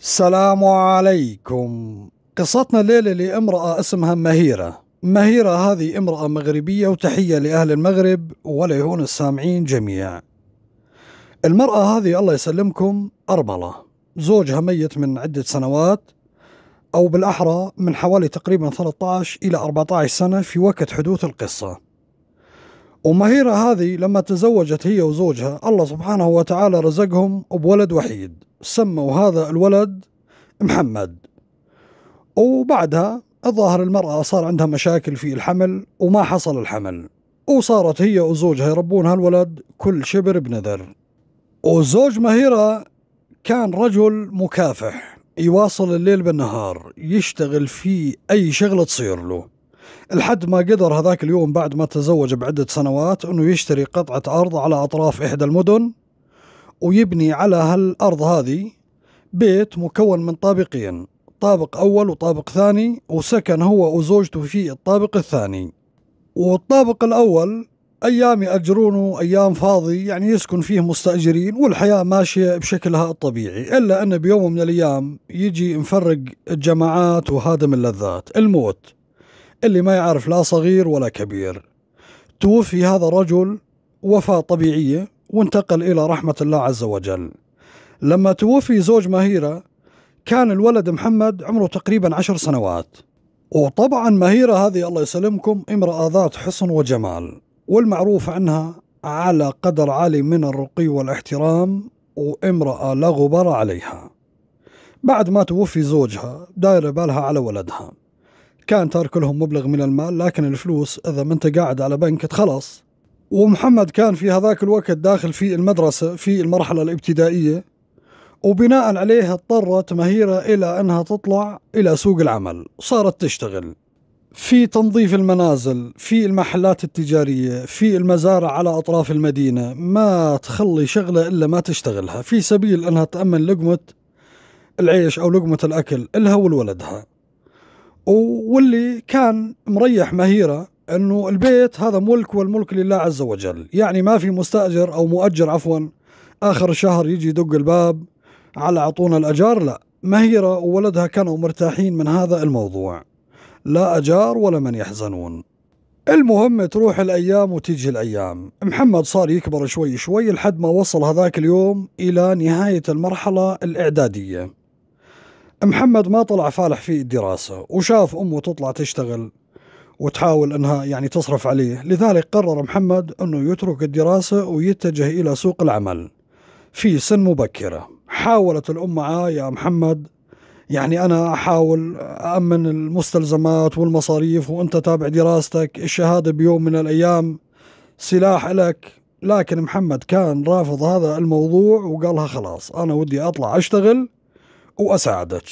السلام عليكم قصتنا الليلة لامرأة اسمها مهيرة مهيرة هذه امرأة مغربية وتحية لأهل المغرب وليهون السامعين جميع المرأة هذه الله يسلمكم أربلة زوجها ميت من عدة سنوات أو بالأحرى من حوالي تقريبا 13 إلى 14 سنة في وقت حدوث القصة ومهيرة هذه لما تزوجت هي وزوجها الله سبحانه وتعالى رزقهم بولد وحيد سموا هذا الولد محمد وبعدها الظاهر المرأة صار عندها مشاكل في الحمل وما حصل الحمل وصارت هي وزوجها يربون هالولد كل شبر بنذر وزوج مهيرة كان رجل مكافح يواصل الليل بالنهار يشتغل في أي شغلة تصير له لحد ما قدر هذاك اليوم بعد ما تزوج بعدة سنوات أنه يشتري قطعة أرض على أطراف إحدى المدن ويبني على هالأرض هذه بيت مكون من طابقين طابق أول وطابق ثاني وسكن هو وزوجته في الطابق الثاني والطابق الأول أيام يأجرونه أيام فاضي يعني يسكن فيه مستأجرين والحياة ماشية بشكلها الطبيعي إلا أن بيوم من الأيام يجي مفرق الجماعات وهادم اللذات الموت اللي ما يعرف لا صغير ولا كبير توفي هذا الرجل وفاة طبيعية وانتقل إلى رحمة الله عز وجل لما توفي زوج مهيرة كان الولد محمد عمره تقريبا عشر سنوات وطبعا مهيرة هذه الله يسلمكم امرأة ذات حسن وجمال والمعروف عنها على قدر عالي من الرقي والاحترام وامرأة لا غبار عليها بعد ما توفي زوجها دايرة بالها على ولدها كان تارك لهم مبلغ من المال لكن الفلوس إذا ما أنت قاعد على بنك تخلص ومحمد كان في هذاك الوقت داخل في المدرسة في المرحلة الابتدائية وبناء عليه اضطرت مهيرة إلى أنها تطلع إلى سوق العمل صارت تشتغل في تنظيف المنازل في المحلات التجارية في المزارع على أطراف المدينة ما تخلي شغلة إلا ما تشتغلها في سبيل أنها تأمن لقمة العيش أو لقمة الأكل إلها ولولدها واللي كان مريح مهيرة انه البيت هذا ملك والملك لله عز وجل يعني ما في مستاجر او مؤجر عفوا اخر الشهر يجي يدق الباب على اعطونا الاجار لا مهيره وولدها كانوا مرتاحين من هذا الموضوع لا اجار ولا من يحزنون المهم تروح الايام وتيجي الايام محمد صار يكبر شوي شوي لحد ما وصل هذاك اليوم الى نهايه المرحله الاعداديه محمد ما طلع فالح في الدراسه وشاف امه تطلع تشتغل وتحاول انها يعني تصرف عليه، لذلك قرر محمد انه يترك الدراسه ويتجه الى سوق العمل في سن مبكره. حاولت الام معاه يا محمد يعني انا احاول امن المستلزمات والمصاريف وانت تابع دراستك، الشهاده بيوم من الايام سلاح لك، لكن محمد كان رافض هذا الموضوع وقالها خلاص انا ودي اطلع اشتغل واساعدك.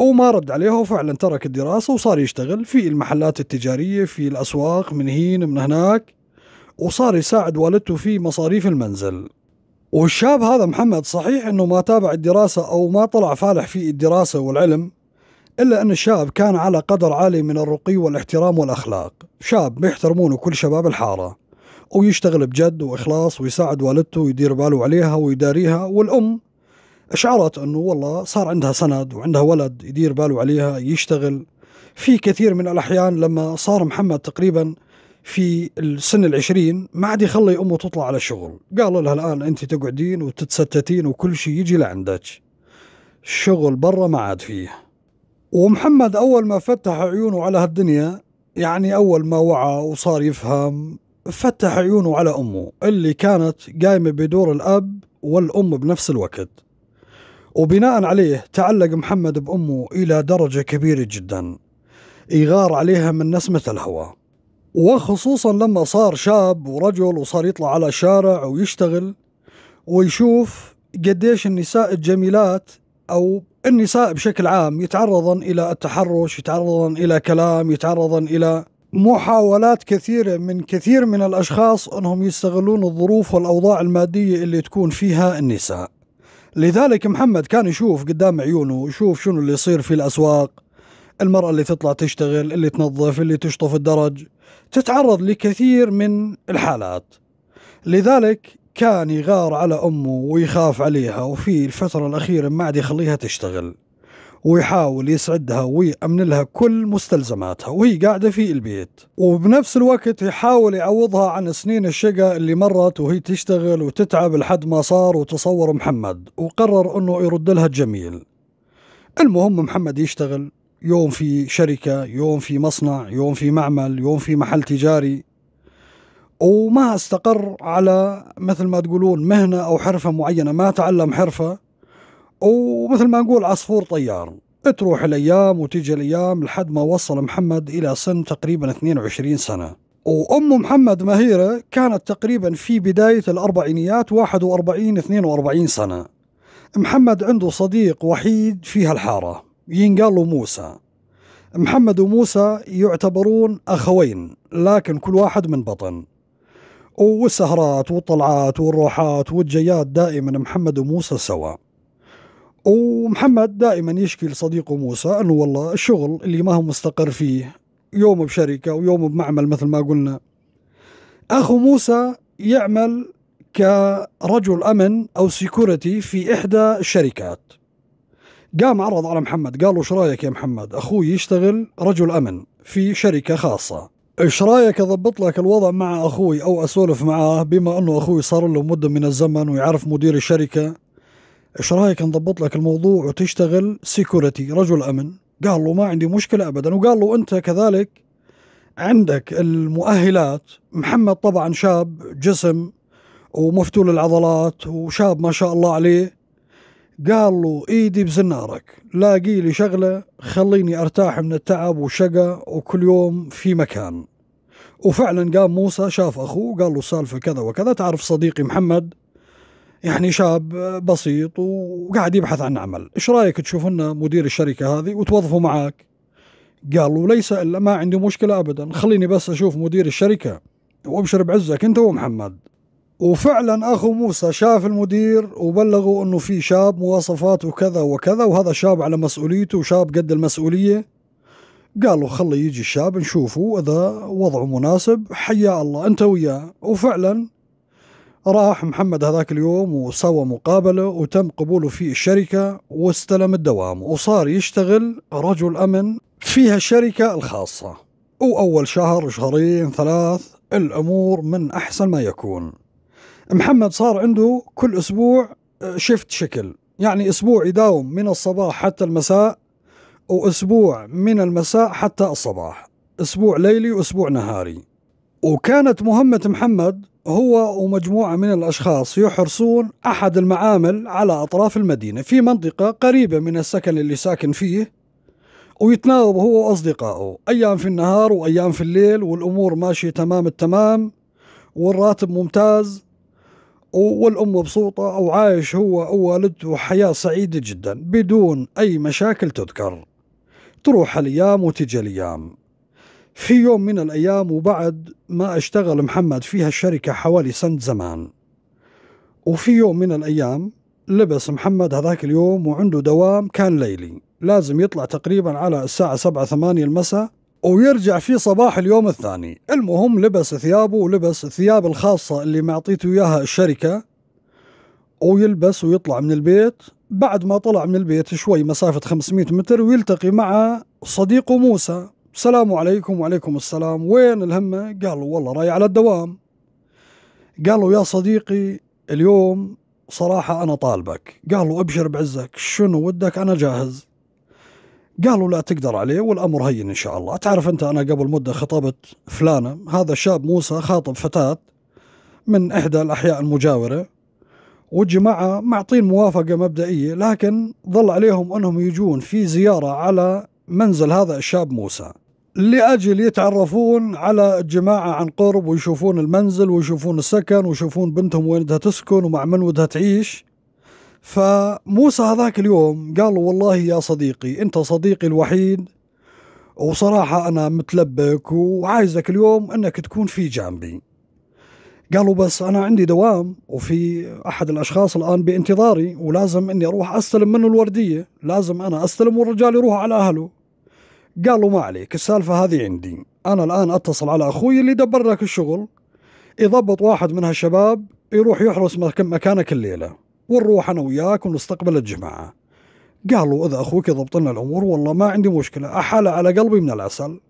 وما رد عليها وفعلا ترك الدراسة وصار يشتغل في المحلات التجارية في الأسواق من هين من هناك وصار يساعد والدته في مصاريف المنزل والشاب هذا محمد صحيح انه ما تابع الدراسة او ما طلع فالح في الدراسة والعلم الا ان الشاب كان على قدر عالي من الرقي والاحترام والاخلاق شاب بيحترمونه كل شباب الحارة ويشتغل بجد واخلاص ويساعد والدته ويدير باله عليها ويداريها والام شعرت انه والله صار عندها سند وعندها ولد يدير باله عليها يشتغل في كثير من الاحيان لما صار محمد تقريبا في السن العشرين ما عاد يخلي امه تطلع على الشغل قال لها الان انت تقعدين وتتستتين وكل شيء يجي لعندك الشغل برا ما عاد فيه ومحمد اول ما فتح عيونه على هالدنيا يعني اول ما وعى وصار يفهم فتح عيونه على امه اللي كانت قايمه بدور الاب والام بنفس الوقت وبناء عليه تعلق محمد بأمه إلى درجة كبيرة جدا يغار عليها من نسمة الهوى وخصوصا لما صار شاب ورجل وصار يطلع على الشارع ويشتغل ويشوف قديش النساء الجميلات أو النساء بشكل عام يتعرضن إلى التحرش يتعرضن إلى كلام يتعرضن إلى محاولات كثيرة من كثير من الأشخاص أنهم يستغلون الظروف والأوضاع المادية اللي تكون فيها النساء لذلك محمد كان يشوف قدام عيونه يشوف شنو اللي يصير في الأسواق المرأة اللي تطلع تشتغل اللي تنظف اللي تشطف الدرج تتعرض لكثير من الحالات لذلك كان يغار على أمه ويخاف عليها وفي الفترة الأخيرة ما عاد يخليها تشتغل ويحاول يسعدها ويأمن لها كل مستلزماتها وهي قاعدة في البيت وبنفس الوقت يحاول يعوضها عن سنين الشقة اللي مرت وهي تشتغل وتتعب لحد ما صار وتصور محمد وقرر أنه يرد لها الجميل المهم محمد يشتغل يوم في شركة يوم في مصنع يوم في معمل يوم في محل تجاري وما استقر على مثل ما تقولون مهنة أو حرفة معينة ما تعلم حرفة ومثل ما نقول عصفور طيار تروح الايام وتيجي الايام لحد ما وصل محمد الى سن تقريبا 22 سنه وام محمد مهيره كانت تقريبا في بدايه الاربعينيات 41 42 سنه محمد عنده صديق وحيد في هالحاره ينقال له موسى محمد وموسى يعتبرون اخوين لكن كل واحد من بطن والسهرات والطلعات والروحات والجيات دائما محمد وموسى سوا ومحمد دائما يشكي لصديقه موسى انه والله الشغل اللي ما هو مستقر فيه يوم بشركه ويوم بمعمل مثل ما قلنا اخو موسى يعمل كرجل امن او سيكوريتي في احدى الشركات قام عرض على محمد قال له ايش رايك يا محمد اخوي يشتغل رجل امن في شركه خاصه ايش رايك اضبط لك الوضع مع اخوي او اسولف معاه بما انه اخوي صار له مده من الزمن ويعرف مدير الشركه ايش رايك نضبط لك الموضوع وتشتغل سيكوريتي رجل امن قال له ما عندي مشكله ابدا وقال له انت كذلك عندك المؤهلات محمد طبعا شاب جسم ومفتول العضلات وشاب ما شاء الله عليه قال له ايدي بزنارك لاقي لي شغله خليني ارتاح من التعب والشقى وكل يوم في مكان وفعلا قام موسى شاف اخوه قال له سالفه كذا وكذا تعرف صديقي محمد يعني شاب بسيط وقاعد يبحث عن عمل ايش رايك تشوف لنا مدير الشركه هذه وتوظفه معك قالوا ليس الا ما عندي مشكله ابدا خليني بس اشوف مدير الشركه وابشر بعزك انت ومحمد وفعلا اخو موسى شاف المدير وبلغوا انه في شاب مواصفاته كذا وكذا وهذا شاب على مسؤوليته وشاب قد المسؤوليه قالوا خلي يجي الشاب نشوفه اذا وضعه مناسب حيا الله انت وياه وفعلا راح محمد هذاك اليوم وسوى مقابلة وتم قبوله في الشركة واستلم الدوام وصار يشتغل رجل أمن فيها الشركة الخاصة وأول شهر شهرين ثلاث الأمور من أحسن ما يكون محمد صار عنده كل أسبوع شفت آه، شكل يعني أسبوع يداوم من الصباح حتى المساء وأسبوع من المساء حتى الصباح أسبوع ليلي وأسبوع نهاري وكانت مهمة محمد هو ومجموعة من الأشخاص يحرصون أحد المعامل على أطراف المدينة في منطقة قريبة من السكن اللي ساكن فيه ويتناوب هو وأصدقائه أيام في النهار وأيام في الليل والأمور ماشية تمام التمام والراتب ممتاز والأم مبسوطة وعايش هو ووالدته حياة سعيدة جدا بدون أي مشاكل تذكر تروح الأيام وتجي الأيام في يوم من الأيام وبعد ما اشتغل محمد فيها الشركة حوالي سنة زمان وفي يوم من الأيام لبس محمد هذاك اليوم وعنده دوام كان ليلي لازم يطلع تقريبا على الساعة سبعة ثمانية المساء ويرجع في صباح اليوم الثاني المهم لبس ثيابه ولبس الثياب الخاصة اللي معطيته إياها الشركة ويلبس ويطلع من البيت بعد ما طلع من البيت شوي مسافة 500 متر ويلتقي مع صديقه موسى السلام عليكم وعليكم السلام وين الهمة قالوا والله راي على الدوام قالوا يا صديقي اليوم صراحة أنا طالبك قالوا أبشر بعزك شنو ودك أنا جاهز قالوا لا تقدر عليه والأمر هين إن شاء الله تعرف أنت أنا قبل مدة خطبت فلانة هذا الشاب موسى خاطب فتاة من إحدى الأحياء المجاورة والجماعة معطين موافقة مبدئية لكن ظل عليهم أنهم يجون في زيارة على منزل هذا الشاب موسى لاجل يتعرفون على الجماعه عن قرب ويشوفون المنزل ويشوفون السكن ويشوفون بنتهم وين بدها تسكن ومع من بدها تعيش فموسى هذاك اليوم قال والله يا صديقي انت صديقي الوحيد وصراحة أنا متلبك وعايزك اليوم أنك تكون في جانبي قالوا بس أنا عندي دوام وفي أحد الأشخاص الآن بانتظاري ولازم أني أروح أستلم منه الوردية لازم أنا أستلم والرجال يروح على أهله قالوا ما عليك السالفه هذه عندي انا الان اتصل على اخوي اللي دبر لك الشغل يضبط واحد من هالشباب يروح يحرس مكانك الليله ونروح انا وياك ونستقبل الجماعه قالوا اذا اخوك يضبط لنا الامور والله ما عندي مشكله احالة على قلبي من العسل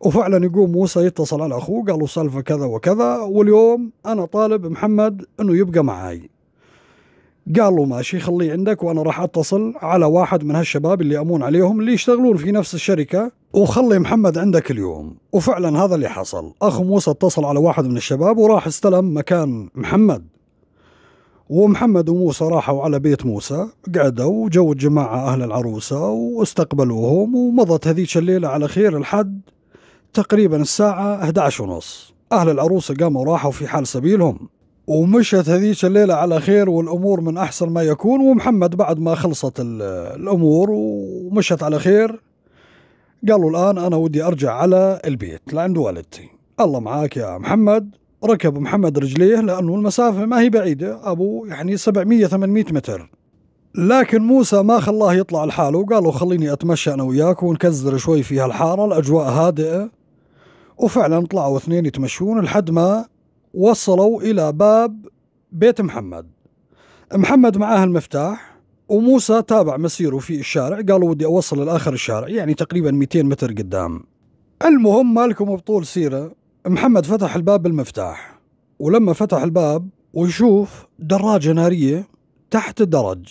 وفعلا يقوم موسى يتصل على اخوه قالوا سالفه كذا وكذا واليوم انا طالب محمد انه يبقى معاي قالوا ماشي خليه عندك وانا راح اتصل على واحد من هالشباب اللي امون عليهم اللي يشتغلون في نفس الشركه وخلي محمد عندك اليوم وفعلا هذا اللي حصل اخو موسى اتصل على واحد من الشباب وراح استلم مكان محمد ومحمد وموسى راحوا على بيت موسى قعدوا وجو الجماعة أهل العروسة واستقبلوهم ومضت هذيك الليلة على خير لحد تقريبا الساعة 11 ونص أهل العروسة قاموا راحوا في حال سبيلهم ومشت هذيك الليلة على خير والأمور من أحسن ما يكون ومحمد بعد ما خلصت الأمور ومشت على خير قالوا الآن أنا ودي أرجع على البيت لعند والدتي الله معاك يا محمد ركب محمد رجليه لأنه المسافة ما هي بعيدة أبو يعني 700 800 متر لكن موسى ما خلاه يطلع لحاله وقالوا خليني أتمشى أنا وياك ونكزر شوي في هالحارة الأجواء هادئة وفعلا طلعوا اثنين يتمشون لحد ما وصلوا إلى باب بيت محمد محمد معاه المفتاح وموسى تابع مسيره في الشارع قالوا ودي أوصل لآخر الشارع يعني تقريبا 200 متر قدام المهم مالكم بطول سيرة محمد فتح الباب بالمفتاح ولما فتح الباب ويشوف دراجة نارية تحت الدرج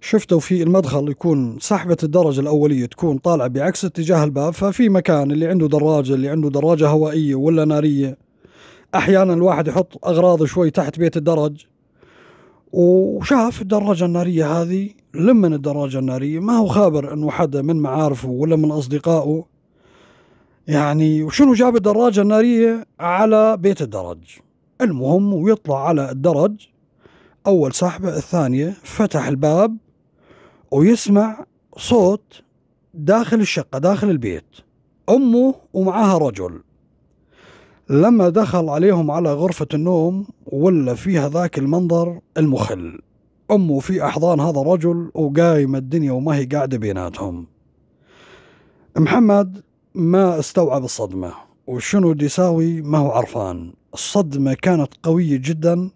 شفتوا في المدخل يكون سحبة الدرجة الأولية تكون طالعة بعكس اتجاه الباب ففي مكان اللي عنده دراجة اللي عنده دراجة هوائية ولا نارية احيانا الواحد يحط اغراضه شوي تحت بيت الدرج وشاف الدراجة النارية هذه لمن الدراجة النارية ما هو خابر انه حدا من معارفه ولا من اصدقائه يعني وشنو جاب الدراجة النارية على بيت الدرج المهم ويطلع على الدرج اول سحبة الثانية فتح الباب ويسمع صوت داخل الشقة داخل البيت امه ومعها رجل لما دخل عليهم على غرفة النوم ولا فيها ذاك المنظر المخل أمه في أحضان هذا الرجل وقايمة الدنيا وما هي قاعدة بيناتهم محمد ما استوعب الصدمة وشنو ديساوي ما هو عرفان الصدمة كانت قوية جدا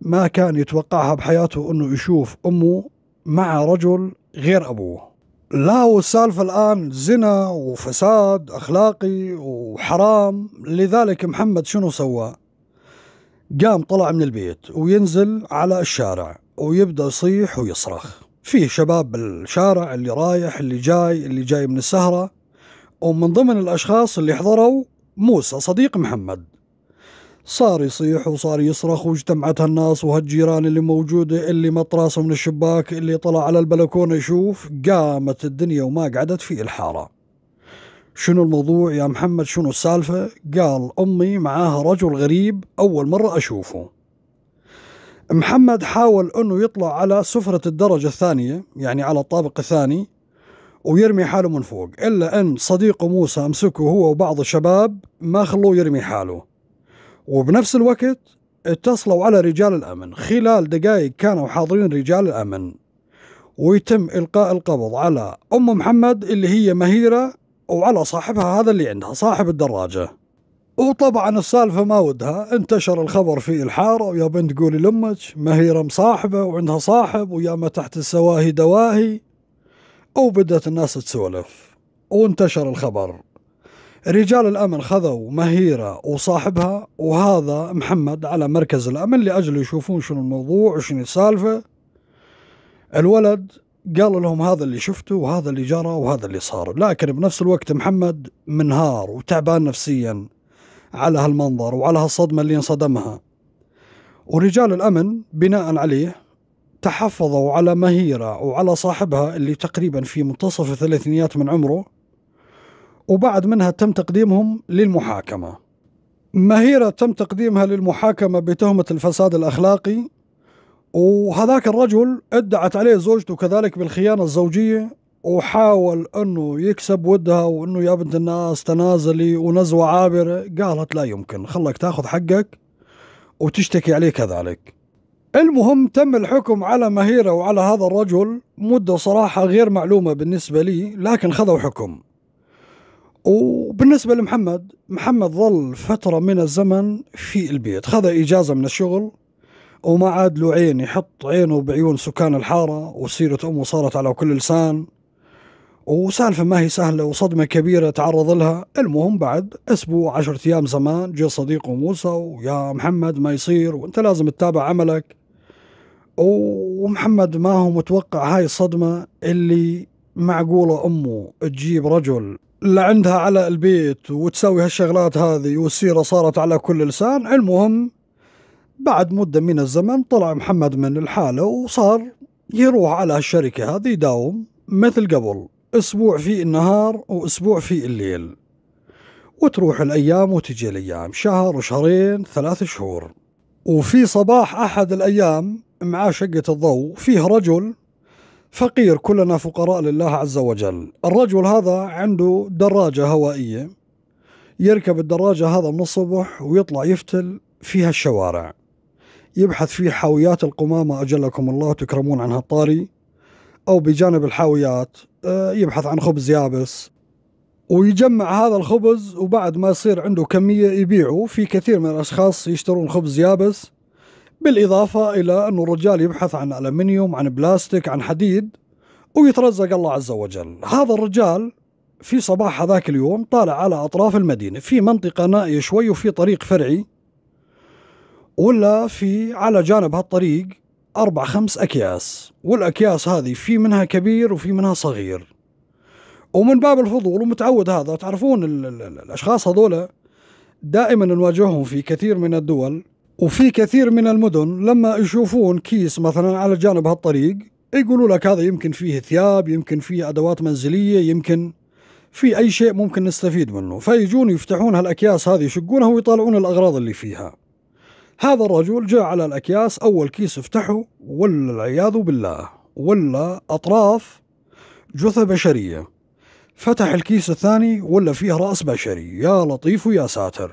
ما كان يتوقعها بحياته أنه يشوف أمه مع رجل غير أبوه لا السالفة الآن زنا وفساد أخلاقي وحرام لذلك محمد شنو سوى قام طلع من البيت وينزل على الشارع ويبدأ يصيح ويصرخ فيه شباب بالشارع اللي رايح اللي جاي اللي جاي من السهرة ومن ضمن الأشخاص اللي حضروا موسى صديق محمد صار يصيح وصار يصرخ واجتمعت هالناس وهالجيران اللي موجودة اللي مط راسه من الشباك اللي طلع على البلكونة يشوف قامت الدنيا وما قعدت في الحارة شنو الموضوع يا محمد شنو السالفة قال أمي معاها رجل غريب أول مرة أشوفه محمد حاول أنه يطلع على سفرة الدرجة الثانية يعني على الطابق الثاني ويرمي حاله من فوق إلا أن صديقه موسى أمسكه هو وبعض الشباب ما خلوه يرمي حاله وبنفس الوقت اتصلوا على رجال الأمن خلال دقائق كانوا حاضرين رجال الأمن ويتم إلقاء القبض على أم محمد اللي هي مهيرة وعلى صاحبها هذا اللي عندها صاحب الدراجة وطبعا السالفة ما ودها انتشر الخبر في الحارة ويا بنت قولي لأمك مهيرة مصاحبة وعندها صاحب ويا ما تحت السواهي دواهي وبدت الناس تسولف وانتشر الخبر رجال الامن خذوا مهيره وصاحبها وهذا محمد على مركز الامن لاجل يشوفون شنو الموضوع وشنو السالفه الولد قال لهم هذا اللي شفته وهذا اللي جرى وهذا اللي صار لكن بنفس الوقت محمد منهار وتعبان نفسيا على هالمنظر وعلى هالصدمة اللي انصدمها ورجال الأمن بناء عليه تحفظوا على مهيرة وعلى صاحبها اللي تقريبا في منتصف الثلاثينيات من عمره وبعد منها تم تقديمهم للمحاكمة مهيرة تم تقديمها للمحاكمة بتهمة الفساد الأخلاقي وهذاك الرجل ادعت عليه زوجته كذلك بالخيانة الزوجية وحاول انه يكسب ودها وانه يا بنت الناس تنازلي ونزوة عابرة قالت لا يمكن خلك تاخذ حقك وتشتكي عليه كذلك المهم تم الحكم على مهيرة وعلى هذا الرجل مدة صراحة غير معلومة بالنسبة لي لكن خذوا حكم وبالنسبة لمحمد محمد ظل فترة من الزمن في البيت خذ إجازة من الشغل وما عاد له عين يحط عينه بعيون سكان الحارة وسيرة أمه صارت على كل لسان وسالفة ما هي سهلة وصدمة كبيرة تعرض لها المهم بعد أسبوع عشرة أيام زمان جاء صديقه موسى ويا محمد ما يصير وانت لازم تتابع عملك ومحمد ما هو متوقع هاي الصدمة اللي معقولة أمه تجيب رجل اللي عندها على البيت وتسوي هالشغلات هذه والسيرة صارت على كل لسان المهم بعد مدة من الزمن طلع محمد من الحالة وصار يروح على الشركة هذه يداوم مثل قبل أسبوع في النهار وأسبوع في الليل وتروح الأيام وتجي الأيام شهر وشهرين ثلاث شهور وفي صباح أحد الأيام مع شقة الضوء فيه رجل فقير كلنا فقراء لله عز وجل الرجل هذا عنده دراجة هوائية يركب الدراجة هذا من الصبح ويطلع يفتل فيها الشوارع يبحث في حاويات القمامة أجلكم الله تكرمون عنها الطاري أو بجانب الحاويات آه، يبحث عن خبز يابس ويجمع هذا الخبز وبعد ما يصير عنده كمية يبيعه في كثير من الأشخاص يشترون خبز يابس بالإضافة إلى أن الرجال يبحث عن ألمنيوم عن بلاستيك عن حديد ويترزق الله عز وجل هذا الرجال في صباح هذاك اليوم طالع على أطراف المدينة في منطقة نائية شوي وفي طريق فرعي ولا في على جانب هالطريق أربع خمس أكياس والأكياس هذه في منها كبير وفي منها صغير ومن باب الفضول ومتعود هذا تعرفون الأشخاص هذولا دائما نواجههم في كثير من الدول وفي كثير من المدن لما يشوفون كيس مثلا على جانب هالطريق يقولوا لك هذا يمكن فيه ثياب يمكن فيه أدوات منزلية يمكن في أي شيء ممكن نستفيد منه فيجون يفتحون هالأكياس هذه يشقونها ويطالعون الأغراض اللي فيها هذا الرجل جاء على الأكياس أول كيس افتحه ولا العياذ بالله ولا أطراف جثة بشرية فتح الكيس الثاني ولا فيه رأس بشري يا لطيف يا ساتر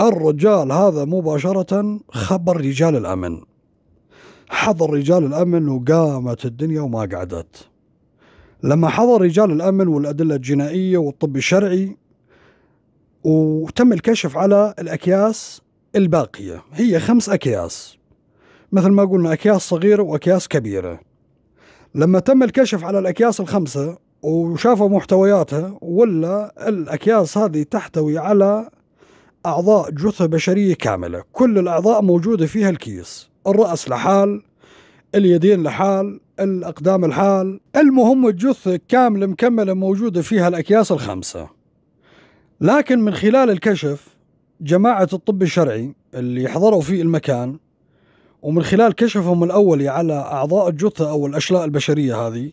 الرجال هذا مباشرة خبر رجال الأمن حضر رجال الأمن وقامت الدنيا وما قعدت لما حضر رجال الأمن والأدلة الجنائية والطب الشرعي وتم الكشف على الأكياس الباقية هي خمس أكياس مثل ما قلنا أكياس صغيرة وأكياس كبيرة لما تم الكشف على الأكياس الخمسة وشافوا محتوياتها ولا الأكياس هذه تحتوي على أعضاء جثة بشرية كاملة كل الأعضاء موجودة فيها الكيس الرأس لحال اليدين لحال الأقدام لحال المهم الجثة كاملة مكملة موجودة فيها الأكياس الخمسة لكن من خلال الكشف جماعة الطب الشرعي اللي حضروا في المكان ومن خلال كشفهم الأولي على أعضاء الجثة أو الأشلاء البشرية هذه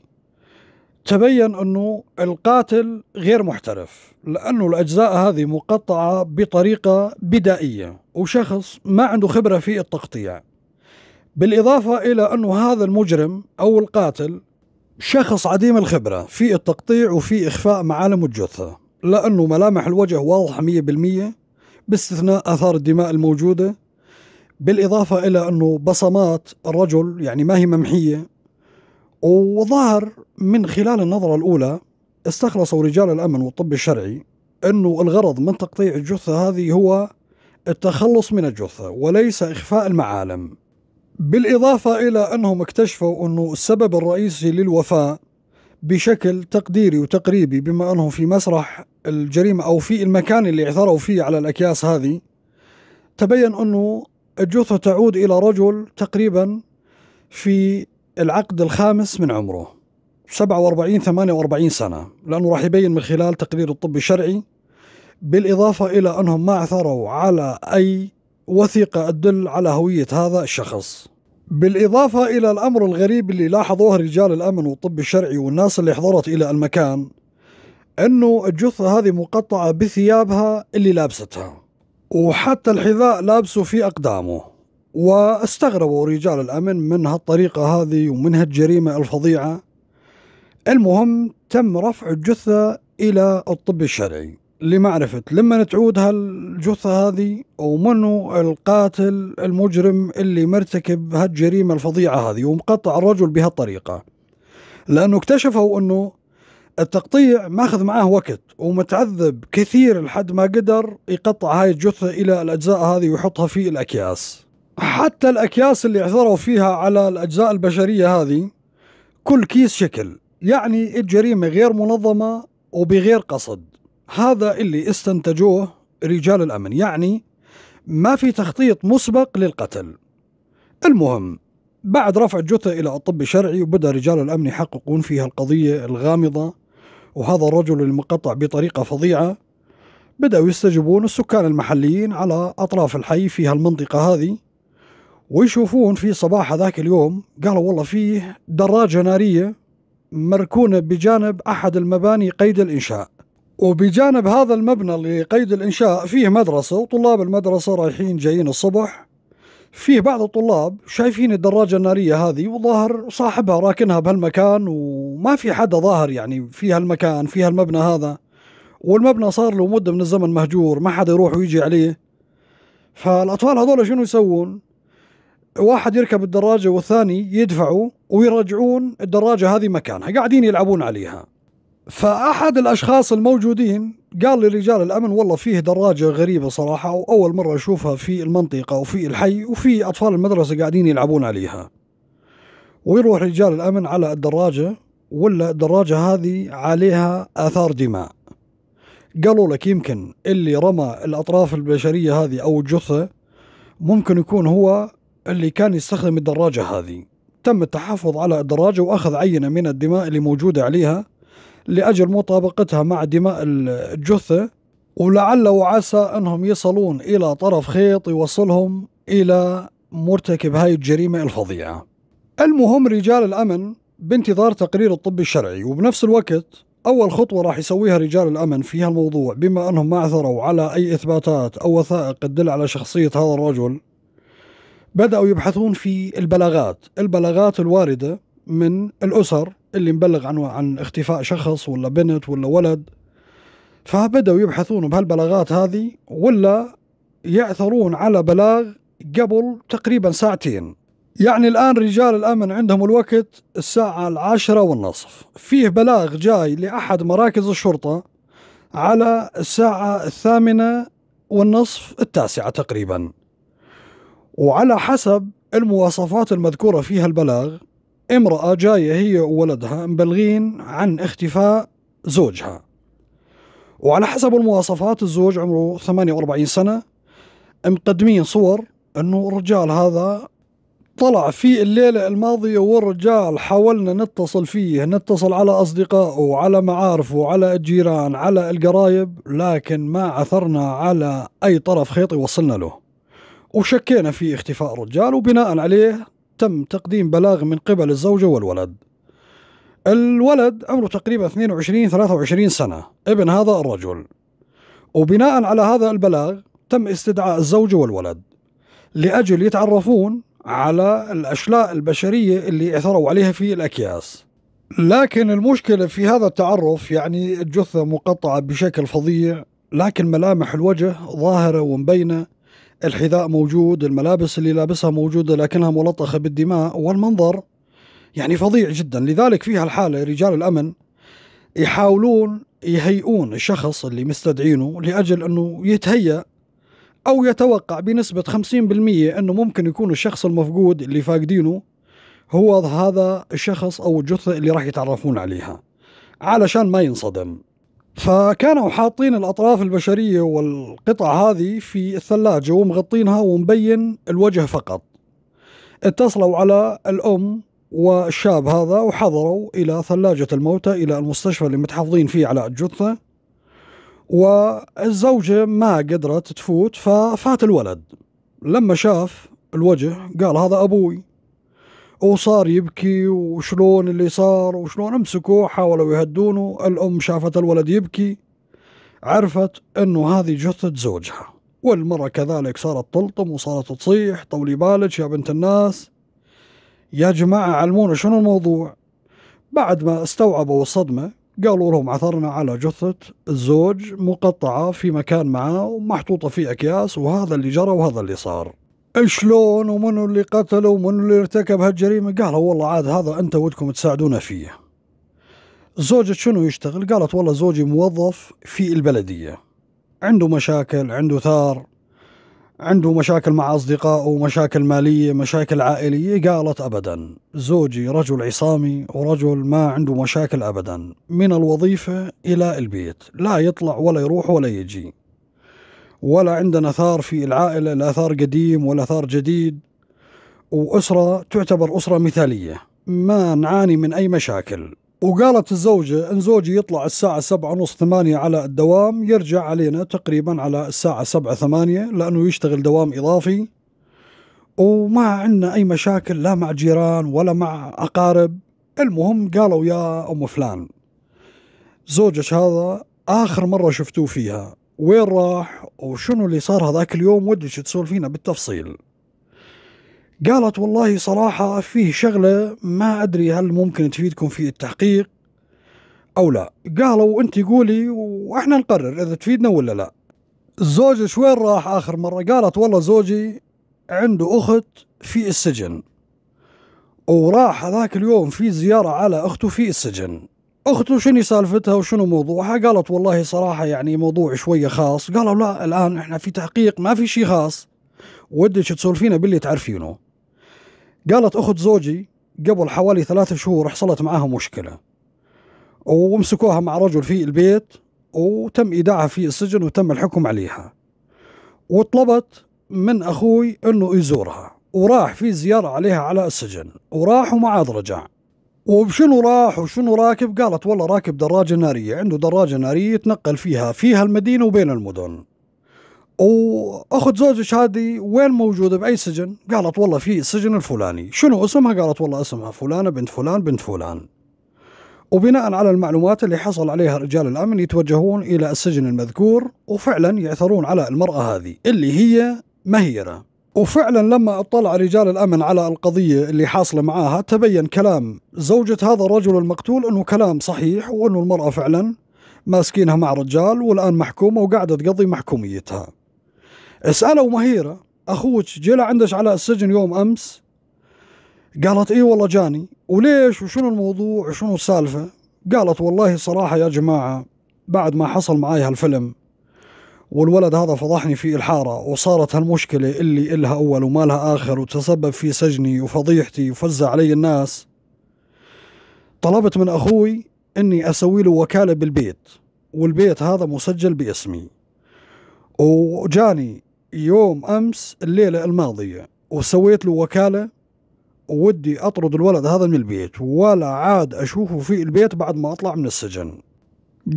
تبين أنه القاتل غير محترف لأنه الأجزاء هذه مقطعة بطريقة بدائية وشخص ما عنده خبرة في التقطيع بالإضافة إلى أنه هذا المجرم أو القاتل شخص عديم الخبرة في التقطيع وفي إخفاء معالم الجثة لأنه ملامح الوجه واضحة 100% باستثناء آثار الدماء الموجودة بالإضافة إلى أنه بصمات الرجل يعني ما هي ممحية وظهر من خلال النظرة الأولى استخلصوا رجال الأمن والطب الشرعي أنه الغرض من تقطيع الجثة هذه هو التخلص من الجثة وليس إخفاء المعالم بالإضافة إلى أنهم اكتشفوا أنه السبب الرئيسي للوفاة بشكل تقديري وتقريبي بما أنهم في مسرح الجريمة أو في المكان اللي اعثروا فيه على الأكياس هذه تبين أنه الجثة تعود إلى رجل تقريبا في العقد الخامس من عمره 47 48 سنة لأنه راح يبين من خلال تقرير الطب الشرعي بالإضافة إلى أنهم ما عثروا على أي وثيقة تدل على هوية هذا الشخص بالإضافة إلى الأمر الغريب اللي لاحظوه رجال الأمن والطب الشرعي والناس اللي حضرت إلى المكان أنه الجثة هذه مقطعة بثيابها اللي لابستها وحتى الحذاء لابسه في أقدامه واستغربوا رجال الأمن من هالطريقة هذه ومن هالجريمة الفظيعة المهم تم رفع الجثة إلى الطب الشرعي لمعرفة لما تعود هالجثة هذه ومنو القاتل المجرم اللي مرتكب هالجريمة الفظيعة هذه ومقطع الرجل بهالطريقة لأنه اكتشفوا أنه التقطيع ماخذ معاه وقت ومتعذب كثير لحد ما قدر يقطع هاي الجثة إلى الأجزاء هذه ويحطها في الأكياس حتى الأكياس اللي اعثروا فيها على الأجزاء البشرية هذه كل كيس شكل يعني الجريمة غير منظمة وبغير قصد هذا اللي استنتجوه رجال الأمن يعني ما في تخطيط مسبق للقتل المهم بعد رفع الجثة إلى الطب الشرعي وبدأ رجال الأمن يحققون فيها القضية الغامضة وهذا الرجل المقطع بطريقة فظيعة بدأوا يستجيبون السكان المحليين على أطراف الحي في هالمنطقة هذه ويشوفون في صباح هذاك اليوم قالوا والله فيه دراجة نارية مركونة بجانب أحد المباني قيد الإنشاء وبجانب هذا المبنى اللي قيد الإنشاء فيه مدرسة وطلاب المدرسة رايحين جايين الصبح فيه بعض الطلاب شايفين الدراجة النارية هذه وظاهر صاحبها راكنها بهالمكان وما في حدا ظاهر يعني في هالمكان في هالمبنى هذا والمبنى صار له مدة من الزمن مهجور ما حدا يروح ويجي عليه فالأطفال هذول شنو يسوون؟ واحد يركب الدراجه والثاني يدفعوا ويرجعون الدراجه هذه مكانها قاعدين يلعبون عليها فاحد الاشخاص الموجودين قال لرجال الامن والله فيه دراجه غريبه صراحه واول مره اشوفها في المنطقه وفي الحي وفي اطفال المدرسه قاعدين يلعبون عليها ويروح رجال الامن على الدراجه ولا الدراجه هذه عليها اثار دماء قالوا لك يمكن اللي رمى الاطراف البشريه هذه او الجثه ممكن يكون هو اللي كان يستخدم الدراجة هذه تم التحفظ على الدراجة وأخذ عينة من الدماء اللي موجودة عليها لأجل مطابقتها مع دماء الجثة ولعل وعسى أنهم يصلون إلى طرف خيط يوصلهم إلى مرتكب هاي الجريمة الفظيعة المهم رجال الأمن بانتظار تقرير الطب الشرعي وبنفس الوقت أول خطوة راح يسويها رجال الأمن في هالموضوع بما أنهم ما عثروا على أي إثباتات أو وثائق تدل على شخصية هذا الرجل بدأوا يبحثون في البلاغات البلاغات الواردة من الأسر اللي مبلغ عن عن اختفاء شخص ولا بنت ولا ولد فبدأوا يبحثون بهالبلاغات هذه ولا يعثرون على بلاغ قبل تقريبا ساعتين يعني الآن رجال الأمن عندهم الوقت الساعة العاشرة والنصف فيه بلاغ جاي لأحد مراكز الشرطة على الساعة الثامنة والنصف التاسعة تقريبا وعلى حسب المواصفات المذكورة فيها البلاغ امرأة جاية هي وولدها مبلغين عن اختفاء زوجها وعلى حسب المواصفات الزوج عمره 48 سنة مقدمين صور انه الرجال هذا طلع في الليلة الماضية والرجال حاولنا نتصل فيه نتصل على أصدقائه وعلى معارفه وعلى الجيران على القرايب لكن ما عثرنا على أي طرف خيط يوصلنا له وشكينا في اختفاء الرجال وبناء عليه تم تقديم بلاغ من قبل الزوجة والولد الولد عمره تقريبا 22 23 سنة ابن هذا الرجل وبناء على هذا البلاغ تم استدعاء الزوجة والولد لأجل يتعرفون على الأشلاء البشرية اللي اعثروا عليها في الأكياس لكن المشكلة في هذا التعرف يعني الجثة مقطعة بشكل فظيع لكن ملامح الوجه ظاهرة ومبينة الحذاء موجود الملابس اللي لابسها موجودة لكنها ملطخة بالدماء والمنظر يعني فظيع جدا لذلك في هالحالة رجال الأمن يحاولون يهيئون الشخص اللي مستدعينه لأجل أنه يتهيأ أو يتوقع بنسبة 50% أنه ممكن يكون الشخص المفقود اللي فاقدينه هو هذا الشخص أو الجثة اللي راح يتعرفون عليها علشان ما ينصدم فكانوا حاطين الأطراف البشرية والقطع هذه في الثلاجة ومغطينها ومبين الوجه فقط اتصلوا على الأم والشاب هذا وحضروا إلى ثلاجة الموتى إلى المستشفى اللي متحفظين فيه على الجثة والزوجة ما قدرت تفوت ففات الولد لما شاف الوجه قال هذا أبوي وصار يبكي وشلون اللي صار وشلون امسكوه حاولوا يهدونه الام شافت الولد يبكي عرفت انه هذه جثة زوجها والمرة كذلك صارت تلطم وصارت تصيح طولي بالك يا بنت الناس يا جماعة علمونا شنو الموضوع بعد ما استوعبوا الصدمة قالوا لهم عثرنا على جثة الزوج مقطعة في مكان معاه ومحطوطة في أكياس وهذا اللي جرى وهذا اللي صار شلون ومنو اللي قتله ومنو اللي ارتكب هالجريمة قالها والله عاد هذا أنت ودكم تساعدونا فيه زوجة شنو يشتغل قالت والله زوجي موظف في البلدية عنده مشاكل عنده ثار عنده مشاكل مع أصدقائه مشاكل مالية مشاكل عائلية قالت أبدا زوجي رجل عصامي ورجل ما عنده مشاكل أبدا من الوظيفة إلى البيت لا يطلع ولا يروح ولا يجي ولا عندنا اثار في العائله لا اثار قديم ولا اثار جديد واسره تعتبر اسره مثاليه ما نعاني من اي مشاكل وقالت الزوجة إن زوجي يطلع الساعة سبعة ونص ثمانية على الدوام يرجع علينا تقريبا على الساعة سبعة ثمانية لأنه يشتغل دوام إضافي وما عندنا أي مشاكل لا مع جيران ولا مع أقارب المهم قالوا يا أم فلان زوجك هذا آخر مرة شفتوه فيها وين راح وشنو اللي صار هذاك اليوم ودش تسولفينا بالتفصيل قالت والله صراحة فيه شغلة ما أدري هل ممكن تفيدكم في التحقيق أو لا قالوا أنت قولي وإحنا نقرر إذا تفيدنا ولا لا الزوجة شوين راح آخر مرة قالت والله زوجي عنده أخت في السجن وراح هذاك اليوم في زيارة على أخته في السجن اخته شنو سالفتها وشنو موضوعها قالت والله صراحه يعني موضوع شويه خاص قالوا لا الان احنا في تحقيق ما في شيء خاص ودك تسولفينا باللي تعرفينه قالت اخت زوجي قبل حوالي ثلاثة شهور حصلت معاها مشكله ومسكوها مع رجل في البيت وتم ايداعها في السجن وتم الحكم عليها وطلبت من اخوي انه يزورها وراح في زياره عليها على السجن وراح وما عاد رجع وبشنو راح وشنو راكب قالت والله راكب دراجة نارية عنده دراجة نارية يتنقل فيها فيها المدينة وبين المدن واخت زوجك هذه وين موجوده باي سجن؟ قالت والله في السجن الفلاني، شنو اسمها؟ قالت والله اسمها فلانه بنت فلان بنت فلان. وبناء على المعلومات اللي حصل عليها رجال الامن يتوجهون الى السجن المذكور وفعلا يعثرون على المراه هذه اللي هي مهيره. وفعلا لما اطلع رجال الامن على القضيه اللي حاصله معاها تبين كلام زوجة هذا الرجل المقتول انه كلام صحيح وانه المراه فعلا ماسكينها مع رجال والان محكومه وقاعده تقضي محكوميتها. اسالوا مهيره اخوك جي عندش على السجن يوم امس؟ قالت اي والله جاني وليش وشنو الموضوع وشنو السالفه؟ قالت والله صراحه يا جماعه بعد ما حصل معاي هالفيلم والولد هذا فضحني في الحاره وصارت هالمشكله اللي الها اول وما لها اخر وتسبب في سجني وفضيحتي وفزع علي الناس طلبت من اخوي اني اسوي له وكاله بالبيت والبيت هذا مسجل باسمي وجاني يوم امس الليله الماضيه وسويت له وكاله ودي اطرد الولد هذا من البيت ولا عاد اشوفه في البيت بعد ما اطلع من السجن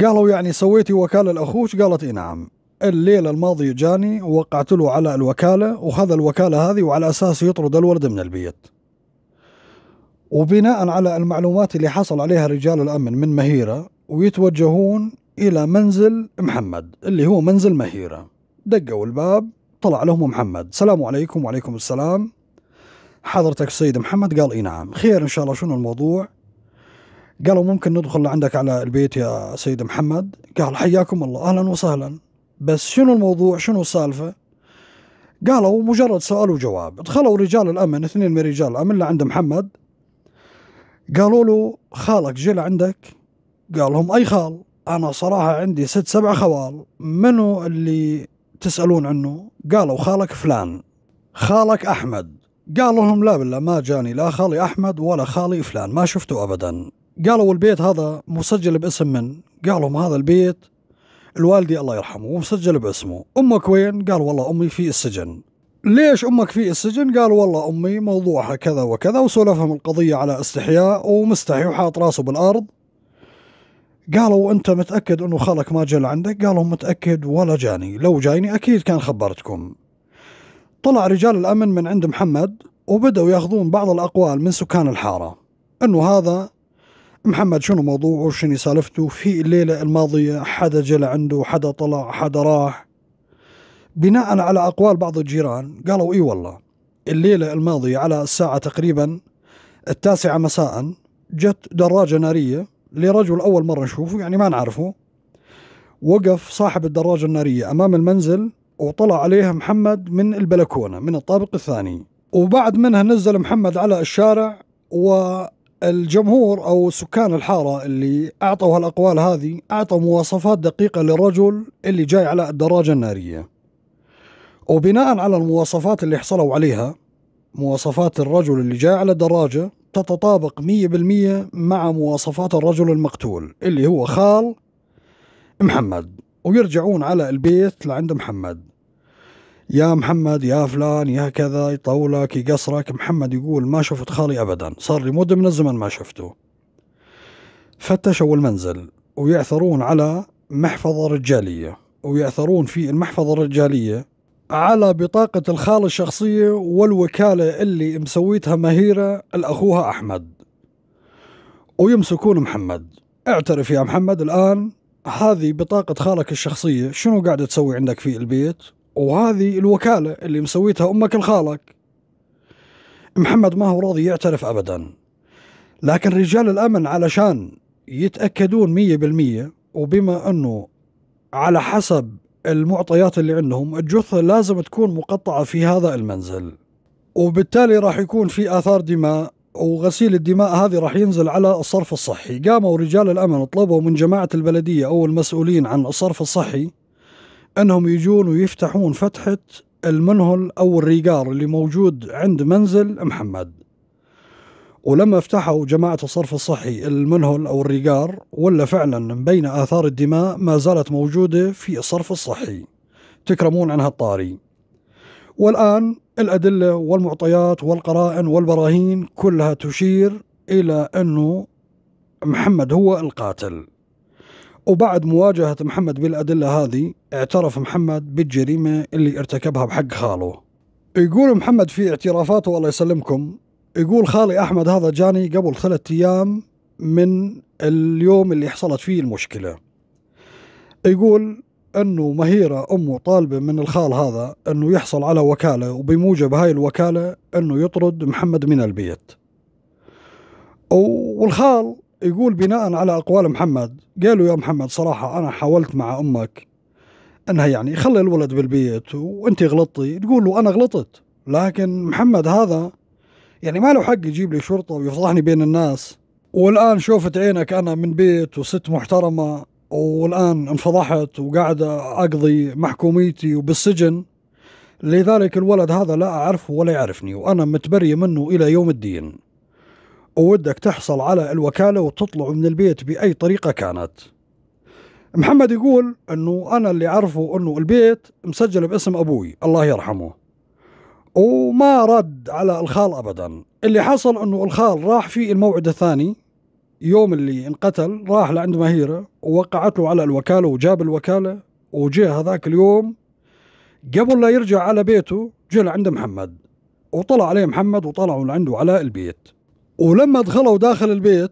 قالوا يعني سويتي وكاله لاخوك قالت اي نعم الليله الماضيه جاني ووقعت له على الوكاله وخذ الوكاله هذه وعلى اساس يطرد الولد من البيت وبناء على المعلومات اللي حصل عليها رجال الامن من مهيره ويتوجهون الى منزل محمد اللي هو منزل مهيره دقوا الباب طلع لهم محمد السلام عليكم وعليكم السلام حضرتك السيد محمد قال اي نعم خير ان شاء الله شنو الموضوع قالوا ممكن ندخل عندك على البيت يا سيد محمد قال حياكم الله اهلا وسهلا بس شنو الموضوع شنو السالفه قالوا مجرد سؤال وجواب دخلوا رجال الامن اثنين من رجال الامن اللي عند محمد قالوا له خالك جيل عندك قال لهم اي خال انا صراحه عندي ست سبع خوال منو اللي تسالون عنه قالوا خالك فلان خالك احمد قالوا لهم لا بالله ما جاني لا خالي احمد ولا خالي فلان ما شفته ابدا قالوا البيت هذا مسجل باسم من قالوا هذا البيت الوالدي الله يرحمه وسجل باسمه امك وين قال والله امي في السجن ليش امك في السجن قال والله امي موضوعها كذا وكذا وسولفهم القضيه على استحياء ومستحي وحاط راسه بالارض قالوا انت متاكد انه خالك ما جل عندك قالوا متاكد ولا جاني لو جايني اكيد كان خبرتكم طلع رجال الامن من عند محمد وبدأوا ياخذون بعض الأقوال من سكان الحارة أنه هذا محمد شنو موضوعه شنو سالفته في الليلة الماضية حدا جل عنده حدا طلع حدا راح بناء على أقوال بعض الجيران قالوا إي والله الليلة الماضية على الساعة تقريبا التاسعة مساء جت دراجة نارية لرجل أول مرة نشوفه يعني ما نعرفه وقف صاحب الدراجة النارية أمام المنزل وطلع عليها محمد من البلكونة من الطابق الثاني وبعد منها نزل محمد على الشارع و الجمهور او سكان الحاره اللي اعطوا هالاقوال هذه اعطوا مواصفات دقيقه للرجل اللي جاي على الدراجه الناريه وبناء على المواصفات اللي حصلوا عليها مواصفات الرجل اللي جاي على الدراجه تتطابق 100% مع مواصفات الرجل المقتول اللي هو خال محمد ويرجعون على البيت لعند محمد يا محمد يا فلان يا كذا يطولك يقصرك محمد يقول ما شفت خالي أبدا صار لي مدة من الزمن ما شفته فتشوا المنزل ويعثرون على محفظة رجالية ويعثرون في المحفظة الرجالية على بطاقة الخالة الشخصية والوكالة اللي مسويتها مهيرة الأخوها أحمد ويمسكون محمد اعترف يا محمد الآن هذه بطاقة خالك الشخصية شنو قاعدة تسوي عندك في البيت وهذه الوكالة اللي مسويتها أمك الخالك محمد ما هو راضي يعترف أبدا لكن رجال الأمن علشان يتأكدون مية بالمية وبما أنه على حسب المعطيات اللي عندهم الجثة لازم تكون مقطعة في هذا المنزل وبالتالي راح يكون في آثار دماء وغسيل الدماء هذه راح ينزل على الصرف الصحي قاموا رجال الأمن طلبوا من جماعة البلدية أو المسؤولين عن الصرف الصحي انهم يجون ويفتحون فتحه المنهل او الريقار اللي موجود عند منزل محمد ولما فتحوا جماعة الصرف الصحي المنهل أو الريقار ولا فعلا بين آثار الدماء ما زالت موجودة في الصرف الصحي تكرمون عنها الطاري والآن الأدلة والمعطيات والقرائن والبراهين كلها تشير إلى أنه محمد هو القاتل وبعد مواجهة محمد بالأدلة هذه اعترف محمد بالجريمة اللي ارتكبها بحق خاله يقول محمد في اعترافاته الله يسلمكم يقول خالي أحمد هذا جاني قبل ثلاثة أيام من اليوم اللي حصلت فيه المشكلة يقول أنه مهيرة أمه طالبة من الخال هذا أنه يحصل على وكالة وبموجب هاي الوكالة أنه يطرد محمد من البيت والخال يقول بناء على أقوال محمد قالوا يا محمد صراحة أنا حاولت مع أمك أنها يعني خلي الولد بالبيت وأنت غلطتي تقول له أنا غلطت لكن محمد هذا يعني ما له حق يجيب لي شرطة ويفضحني بين الناس والآن شوفت عينك أنا من بيت وست محترمة والآن انفضحت وقاعدة أقضي محكوميتي وبالسجن لذلك الولد هذا لا أعرفه ولا يعرفني وأنا متبري منه إلى يوم الدين وودك تحصل على الوكالة وتطلع من البيت بأي طريقة كانت محمد يقول أنه أنا اللي عرفه أنه البيت مسجل باسم أبوي الله يرحمه وما رد على الخال أبدا اللي حصل أنه الخال راح في الموعد الثاني يوم اللي انقتل راح لعند مهيرة ووقعت له على الوكالة وجاب الوكالة وجاء هذاك اليوم قبل لا يرجع على بيته جاء لعند محمد وطلع عليه محمد وطلعوا لعنده على البيت ولما دخلوا داخل البيت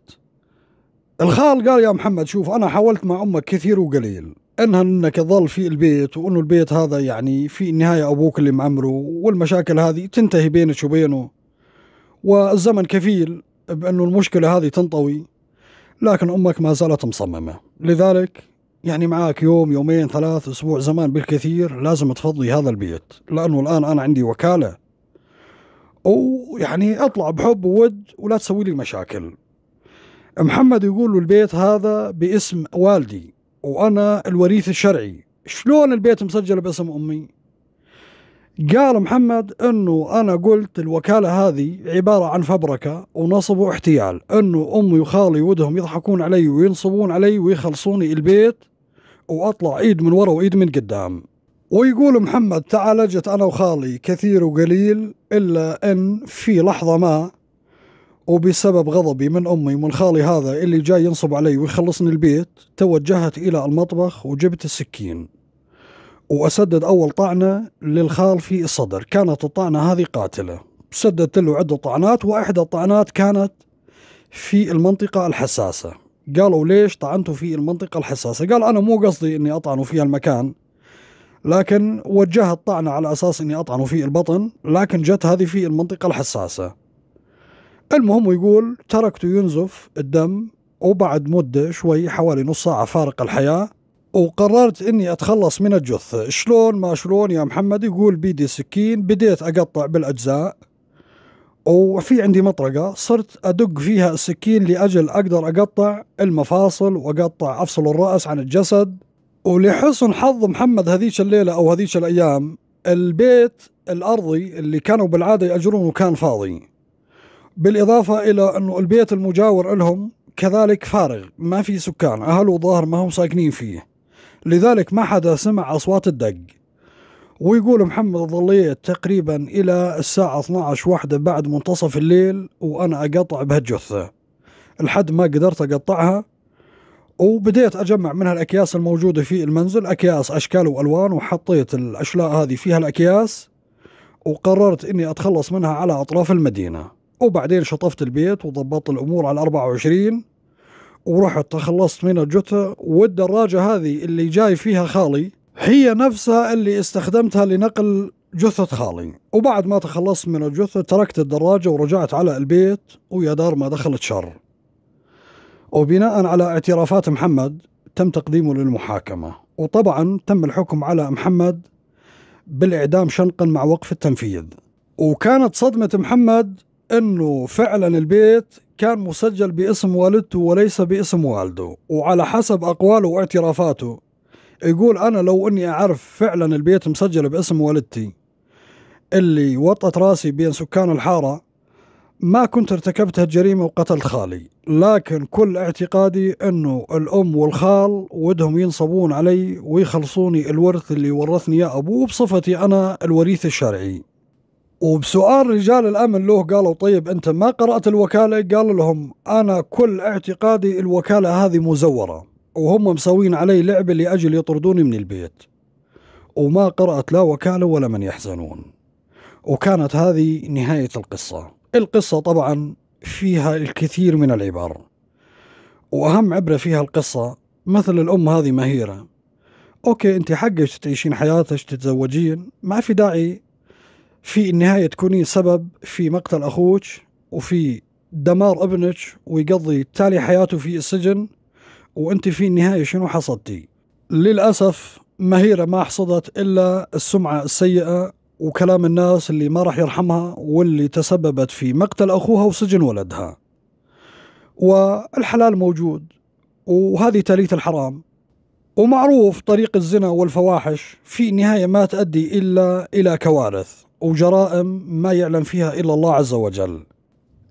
الخال قال يا محمد شوف انا حاولت مع امك كثير وقليل انها انك تظل في البيت وانه البيت هذا يعني في النهايه ابوك اللي معمره والمشاكل هذه تنتهي بينك وبينه والزمن كفيل بانه المشكله هذه تنطوي لكن امك ما زالت مصممه لذلك يعني معاك يوم يومين ثلاث اسبوع زمان بالكثير لازم تفضي هذا البيت لانه الان انا عندي وكاله ويعني اطلع بحب وود ولا تسوي لي مشاكل محمد يقول البيت هذا باسم والدي وانا الوريث الشرعي شلون البيت مسجل باسم امي قال محمد انه انا قلت الوكاله هذه عباره عن فبركه ونصب واحتيال انه امي وخالي ودهم يضحكون علي وينصبون علي ويخلصوني البيت واطلع ايد من ورا وايد من قدام ويقول محمد تعالجت أنا وخالي كثير وقليل إلا أن في لحظة ما وبسبب غضبي من أمي من خالي هذا اللي جاي ينصب علي ويخلصني البيت توجهت إلى المطبخ وجبت السكين وأسدد أول طعنة للخال في الصدر كانت الطعنة هذه قاتلة سددت له عدة طعنات وإحدى الطعنات كانت في المنطقة الحساسة قالوا ليش طعنته في المنطقة الحساسة قال أنا مو قصدي أني أطعنه في المكان لكن وجهت طعنة على أساس أني أطعنه في البطن لكن جت هذه في المنطقة الحساسة المهم ويقول تركته ينزف الدم وبعد مدة شوي حوالي نص ساعة فارق الحياة وقررت اني اتخلص من الجثة شلون ما شلون يا محمد يقول بيدي سكين بديت اقطع بالاجزاء وفي عندي مطرقة صرت ادق فيها السكين لاجل اقدر اقطع المفاصل واقطع افصل الرأس عن الجسد ولحسن حظ محمد هذيش الليلة أو هذيش الأيام البيت الأرضي اللي كانوا بالعادة يأجرونه كان فاضي بالإضافة إلى أنه البيت المجاور لهم كذلك فارغ ما في سكان أهله ظاهر ما هم ساكنين فيه لذلك ما حدا سمع أصوات الدق ويقول محمد ظليت تقريبا إلى الساعة 12 واحدة بعد منتصف الليل وأنا أقطع بهالجثة الحد ما قدرت أقطعها وبديت اجمع منها الاكياس الموجوده في المنزل اكياس اشكال والوان وحطيت الاشلاء هذه فيها الاكياس وقررت اني اتخلص منها على اطراف المدينه وبعدين شطفت البيت وضبطت الامور على 24 ورحت تخلصت من الجثة والدراجة هذه اللي جاي فيها خالي هي نفسها اللي استخدمتها لنقل جثة خالي وبعد ما تخلصت من الجثة تركت الدراجة ورجعت على البيت ويا دار ما دخلت شر وبناء على اعترافات محمد تم تقديمه للمحاكمة وطبعا تم الحكم على محمد بالإعدام شنقا مع وقف التنفيذ وكانت صدمة محمد أنه فعلا البيت كان مسجل باسم والدته وليس باسم والده وعلى حسب أقواله واعترافاته يقول أنا لو أني أعرف فعلا البيت مسجل باسم والدتي اللي وطت راسي بين سكان الحارة ما كنت ارتكبت الجريمة وقتلت خالي لكن كل اعتقادي أنه الأم والخال ودهم ينصبون علي ويخلصوني الورث اللي ورثني يا أبوه بصفتي أنا الوريث الشرعي وبسؤال رجال الأمن له قالوا طيب أنت ما قرأت الوكالة قال لهم أنا كل اعتقادي الوكالة هذه مزورة وهم مسوين علي لعبة لأجل يطردوني من البيت وما قرأت لا وكالة ولا من يحزنون وكانت هذه نهاية القصة القصة طبعا فيها الكثير من العبر وأهم عبرة فيها القصة مثل الأم هذه مهيرة أوكي أنت حقك تعيشين حياتك تتزوجين ما في داعي في النهاية تكونين سبب في مقتل أخوك وفي دمار ابنك ويقضي تالي حياته في السجن وانت في النهايه شنو حصدتي؟ للاسف مهيره ما حصدت الا السمعه السيئه وكلام الناس اللي ما راح يرحمها واللي تسببت في مقتل أخوها وسجن ولدها والحلال موجود وهذه تالية الحرام ومعروف طريق الزنا والفواحش في النهاية ما تؤدي إلا إلى كوارث وجرائم ما يعلم فيها إلا الله عز وجل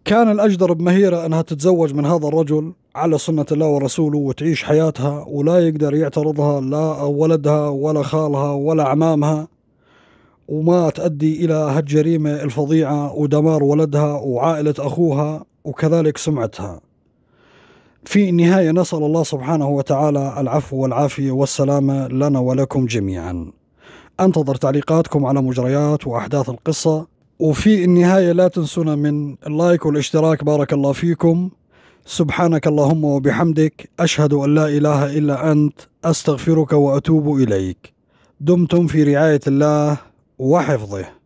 كان الأجدر بمهيرة أنها تتزوج من هذا الرجل على سنة الله ورسوله وتعيش حياتها ولا يقدر يعترضها لا ولدها ولا خالها ولا عمامها وما تؤدي إلى هالجريمة الفظيعة ودمار ولدها وعائلة أخوها وكذلك سمعتها في النهاية نسأل الله سبحانه وتعالى العفو والعافية والسلامة لنا ولكم جميعا أنتظر تعليقاتكم على مجريات وأحداث القصة وفي النهاية لا تنسونا من اللايك والاشتراك بارك الله فيكم سبحانك اللهم وبحمدك أشهد أن لا إله إلا أنت أستغفرك وأتوب إليك دمتم في رعاية الله وحفظه